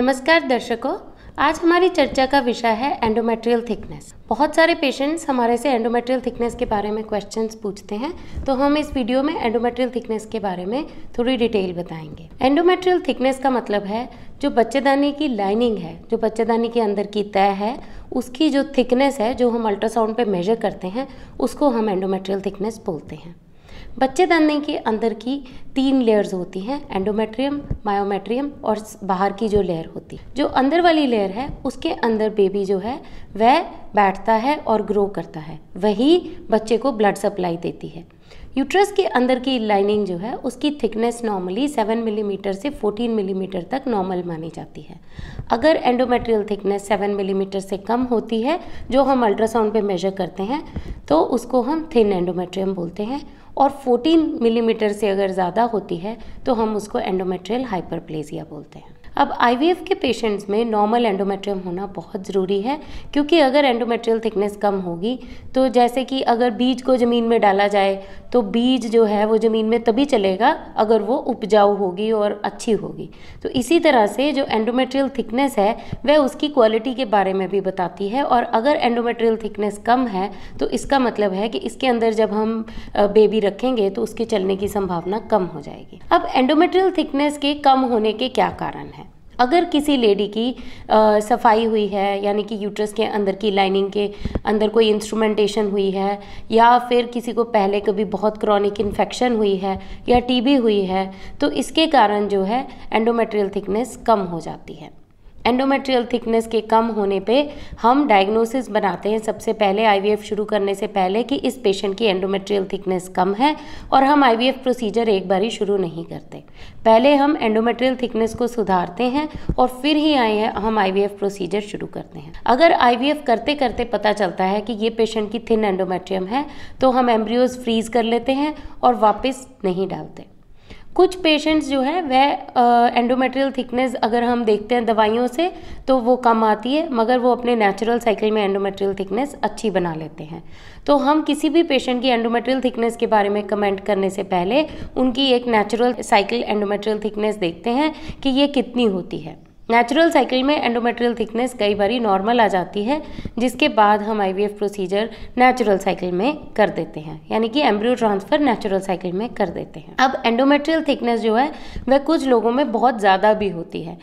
नमस्कार दर्शकों आज हमारी चर्चा का विषय है एंडोमेट्रियल थिकनेस बहुत सारे पेशेंट्स हमारे से एंडोमेट्रियल थिकनेस के बारे में क्वेश्चंस पूछते हैं तो हम इस वीडियो में एंडोमेट्रियल थिकनेस के बारे में थोड़ी डिटेल बताएंगे एंडोमेट्रियल थिकनेस का मतलब है जो बच्चेदानी की लाइनिंग है जो बच्चेदानी के अंदर की तय है उसकी जो थिकनेस है जो हम अल्ट्रासाउंड पे मेजर करते हैं उसको हम एंडोमेट्रियल थिकनेस बोलते हैं बच्चे दाने के अंदर की तीन लेयर्स होती हैं एंडोमेट्रियम मायोमेट्रियम और बाहर की जो लेयर होती है जो अंदर वाली लेयर है उसके अंदर बेबी जो है वह बैठता है और ग्रो करता है वही बच्चे को ब्लड सप्लाई देती है यूट्रस के अंदर की लाइनिंग जो है उसकी थिकनेस नॉर्मली 7 मिलीमीटर mm से 14 मिलीमीटर mm तक नॉर्मल मानी जाती है अगर एंडोमेट्रियल थिकनेस 7 मिलीमीटर mm से कम होती है जो हम अल्ट्रासाउंड पे मेजर करते हैं तो उसको हम थिन एंडोमेट्रियम बोलते हैं और 14 मिलीमीटर से अगर ज़्यादा होती है तो हम उसको एंडोमेट्रियल हाइपरप्लेसिया बोलते हैं अब आई के पेशेंट्स में नॉर्मल एंडोमेट्रियम होना बहुत ज़रूरी है क्योंकि अगर एंडोमेट्रियल थिकनेस कम होगी तो जैसे कि अगर बीज को ज़मीन में डाला जाए तो बीज जो है वो ज़मीन में तभी चलेगा अगर वो उपजाऊ होगी और अच्छी होगी तो इसी तरह से जो एंडोमेट्रियल थिकनेस है वह उसकी क्वालिटी के बारे में भी बताती है और अगर एंडोमेट्रियल थिकनेस कम है तो इसका मतलब है कि इसके अंदर जब हम बेबी रखेंगे तो उसके चलने की संभावना कम हो जाएगी अब एंडोमेट्रियल थिकनेस के कम होने के क्या कारण हैं अगर किसी लेडी की आ, सफाई हुई है यानी कि यूट्रस के अंदर की लाइनिंग के अंदर कोई इंस्ट्रूमेंटेशन हुई है या फिर किसी को पहले कभी बहुत क्रॉनिक इन्फेक्शन हुई है या टीबी हुई है तो इसके कारण जो है एंडोमेट्रियल थिकनेस कम हो जाती है एंडोमेट्रियल थिकनेस के कम होने पे हम डायग्नोसिस बनाते हैं सबसे पहले आईवीएफ शुरू करने से पहले कि इस पेशेंट की एंडोमेट्रियल थिकनेस कम है और हम आईवीएफ प्रोसीजर एक बार ही शुरू नहीं करते पहले हम एंडोमेट्रियल थिकनेस को सुधारते हैं और फिर ही आए हम आईवीएफ प्रोसीजर शुरू करते हैं अगर आईवीएफ करते करते पता चलता है कि ये पेशेंट की थिन एंडोमेट्रियम है तो हम एम्ब्रियोज फ्रीज कर लेते हैं और वापस नहीं डालते कुछ पेशेंट्स जो है वह एंडोमेट्रियल थिकनेस अगर हम देखते हैं दवाइयों से तो वो कम आती है मगर वो अपने नेचुरल साइकिल में एंडोमेट्रियल थिकनेस अच्छी बना लेते हैं तो हम किसी भी पेशेंट की एंडोमेट्रियल थिकनेस के बारे में कमेंट करने से पहले उनकी एक नेचुरल साइकिल एंडोमेट्रियल थिकनेस देखते हैं कि ये कितनी होती है नेचुरल साइकिल में एंडोमेट्रियल थिकनेस कई बार नॉर्मल आ जाती है जिसके बाद हम आईवीएफ प्रोसीजर नेचुरल साइकिल में कर देते हैं यानी कि एम्ब्रियो ट्रांसफ़र नेचुरल साइकिल में कर देते हैं अब एंडोमेट्रियल थिकनेस जो है वह कुछ लोगों में बहुत ज़्यादा भी होती है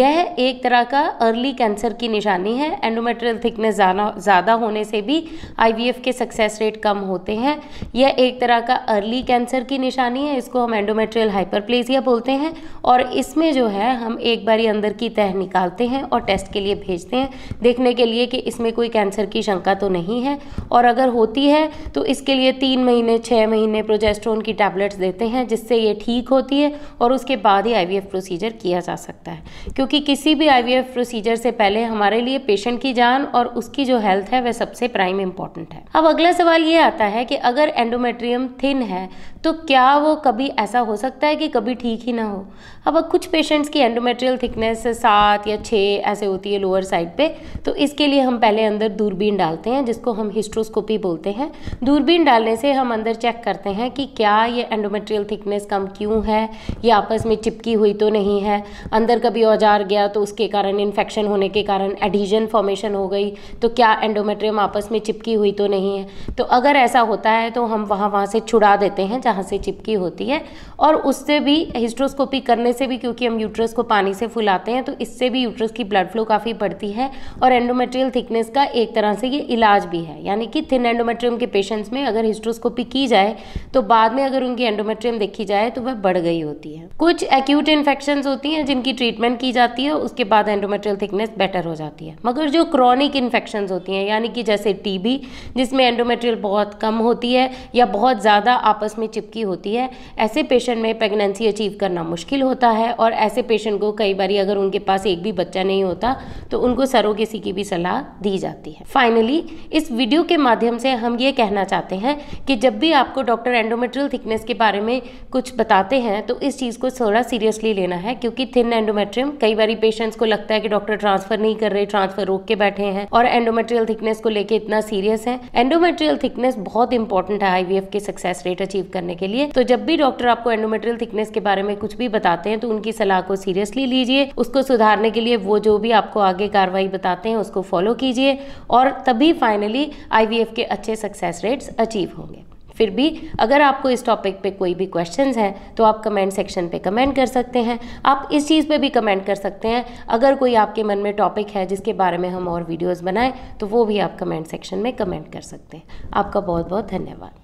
यह एक तरह का अर्ली कैंसर की निशानी है एंडोमेट्रियल थिकनेस ज़्यादा होने से भी आई के सक्सेस रेट कम होते हैं यह एक तरह का अर्ली कैंसर की निशानी है इसको हम एंडोमेट्रियल हाइपरप्लेसिया बोलते हैं और इसमें जो है हम एक बारी अंदर की तह निकालते हैं और टेस्ट के लिए भेजते हैं देखने के लिए कि इसमें कोई कैंसर की शंका तो नहीं है और अगर होती है तो इसके लिए तीन महीने छः महीने प्रोजेस्ट्रोन की टैबलेट्स देते हैं जिससे ये ठीक होती है और उसके बाद ही आई प्रोसीजर किया जा सकता है क्योंकि किसी भी आई प्रोसीजर से पहले हमारे लिए पेशेंट की जान और उसकी जो हेल्थ है वह सबसे प्राइम इम्पॉर्टेंट है अब अगला सवाल ये आता है कि अगर एंडोमेट्रियम थिन है तो क्या वो कभी ऐसा हो सकता है कि कभी ठीक ही ना हो अब कुछ पेशेंट्स की एंडोमेट्रियल थिकनेस सात या छः ऐसे होती है लोअर साइड पे तो इसके लिए हम पहले अंदर दूरबीन डालते हैं जिसको हम हिस्ट्रोस्कोपी बोलते हैं दूरबीन डालने से हम अंदर चेक करते हैं कि क्या ये एंडोमेट्रियल थिकनेस कम क्यों है या आपस में चिपकी हुई तो नहीं है अंदर कभी औजार गया तो उसके कारण इन्फेक्शन होने के कारण एडिजन फॉर्मेशन हो गई तो क्या एंडोमेट्रियम आपस में चिपकी हुई तो नहीं है तो अगर ऐसा होता है तो हम वहाँ वहाँ से छुड़ा देते हैं जहाँ से चिपकी होती है और उससे भी हिस्ट्रोस्कोपी करने से भी क्योंकि हम यूट्रस को पानी से फुलाते हैं तो तो इससे भी यूट्रस की ब्लड फ्लो काफ़ी बढ़ती है और एंडोमेट्रियल थिकनेस का एक तरह से ये इलाज भी है यानी कि थिन एंडोमेट्रियम के पेशेंट्स में अगर हिस्ट्रोस्कोपी की जाए तो बाद में अगर उनकी एंडोमेट्रियम देखी जाए तो वह बढ़ गई होती है कुछ एक्यूट इन्फेक्शन होती हैं जिनकी ट्रीटमेंट की जाती है उसके बाद एंडोमेट्रियल थिकनेस बेटर हो जाती है मगर जो क्रॉनिक इन्फेक्शन होती हैं यानी कि जैसे टीबी जिसमें एंडोमेट्रियल बहुत कम होती है या बहुत ज़्यादा आपस में चिपकी होती है ऐसे पेशेंट में प्रेगनेंसी अचीव करना मुश्किल होता है और ऐसे पेशेंट को कई बार अगर उनके पास एक भी बच्चा नहीं होता तो उनको सरोगेसी की भी सलाह दी जाती है फाइनली इस वीडियो के माध्यम से हम ये कहना चाहते हैं कि जब भी आपको डॉक्टर एंडोमेट्रियल थिकनेस के बारे में कुछ बताते हैं तो इस चीज़ को थोड़ा सीरियसली लेना है क्योंकि थिन एंडोमेट्रियम कई बार पेशेंट्स को लगता है कि डॉक्टर ट्रांसफर नहीं कर रहे ट्रांसफर रोक के बैठे हैं और एंडोमेट्रियल थिकनेस को लेकर इतना सीरियस है एंडोमेट्रियल थिकनेस बहुत इंपॉर्टेंट है आईवीएफ के सक्सेस रेट अचीव करने के लिए तो जब भी डॉक्टर आपको एंडोमेट्रियल थिकनेस के बारे में कुछ भी बताते हैं तो उनकी सलाह को सीरियसली लीजिए उसको सुधारने के लिए वो जो भी आपको आगे कार्रवाई बताते हैं उसको फॉलो कीजिए और तभी फाइनली आई के अच्छे सक्सेस रेट्स अचीव होंगे फिर भी अगर आपको इस टॉपिक पे कोई भी क्वेश्चंस हैं तो आप कमेंट सेक्शन पे कमेंट कर सकते हैं आप इस चीज़ पे भी कमेंट कर सकते हैं अगर कोई आपके मन में टॉपिक है जिसके बारे में हम और वीडियोस बनाएं तो वो भी आप कमेंट सेक्शन में कमेंट कर सकते हैं आपका बहुत बहुत धन्यवाद